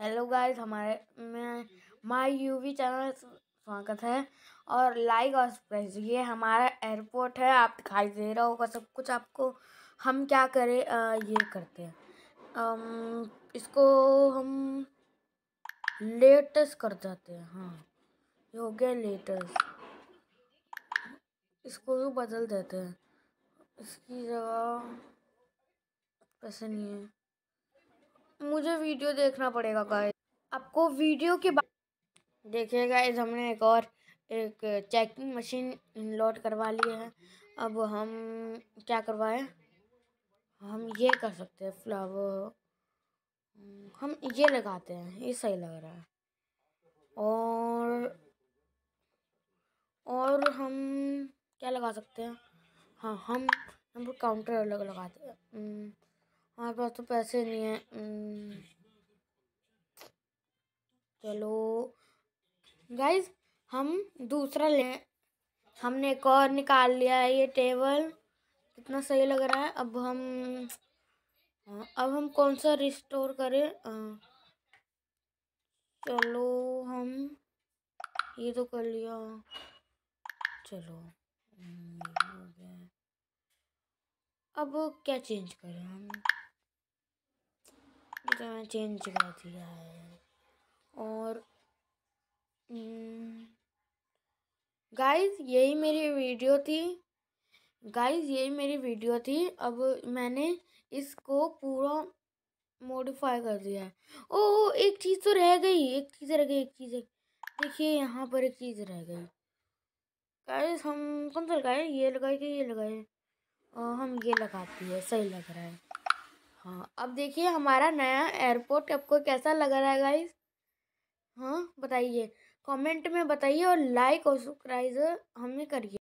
hello guys हमारे में my UV channel स्वागत है और लाइक और सब्सक्राइब ये हमारा एयरपोर्ट है आप दिखाई दे रहा होगा सब कुछ आपको हम क्या करें ये करते हैं इसको हम लेटेस्ट कर जाते हैं हाँ ये हो गया लेटेस्ट इसको भी बदल देते हैं इसकी जगह पैसे नहीं है मुझे वीडियो देखना पड़ेगा गाइस आपको वीडियो के बाद देखिए गाइस हमने एक और एक चेकिंग मशीन लोड करवा ली है अब हम क्या करवाएं हम ये कर सकते हैं फ्लावर हम ये लगाते हैं ये सही लग रहा है और और हम क्या लगा सकते हैं हाँ हम हम काउंटर अलग लगाते हैं हम्म, हमारे पास तो पैसे नहीं है हम्म, चलो गाइज हम दूसरा ले हमने एक और निकाल लिया है ये टेबल कितना सही लग रहा है अब हम हाँ, अब हम कौन सा रिस्टोर करें चलो हम ये तो कर लिया चलो हम्म, अब क्या चेंज करें हम तो मैं चेंज कर दिया है और गाइस हम्म, यही मेरी वीडियो थी गाइस यही मेरी वीडियो थी अब मैंने इसको पूरा मॉडिफाई कर दिया है ओ एक चीज़ तो रह गई एक चीज़ रह गई एक चीज़ देखिए यहाँ पर एक चीज़ रह गई गाइस हम कौन सा लगाए ये लगाए कि ये लगाए हम ये लगाती है सही लग रहा है हाँ अब देखिए हमारा नया एयरपोर्ट आपको कैसा लग रहा है गाइस हाँ बताइए कमेंट में बताइए और लाइक और सब्सक्राइब हमें करिए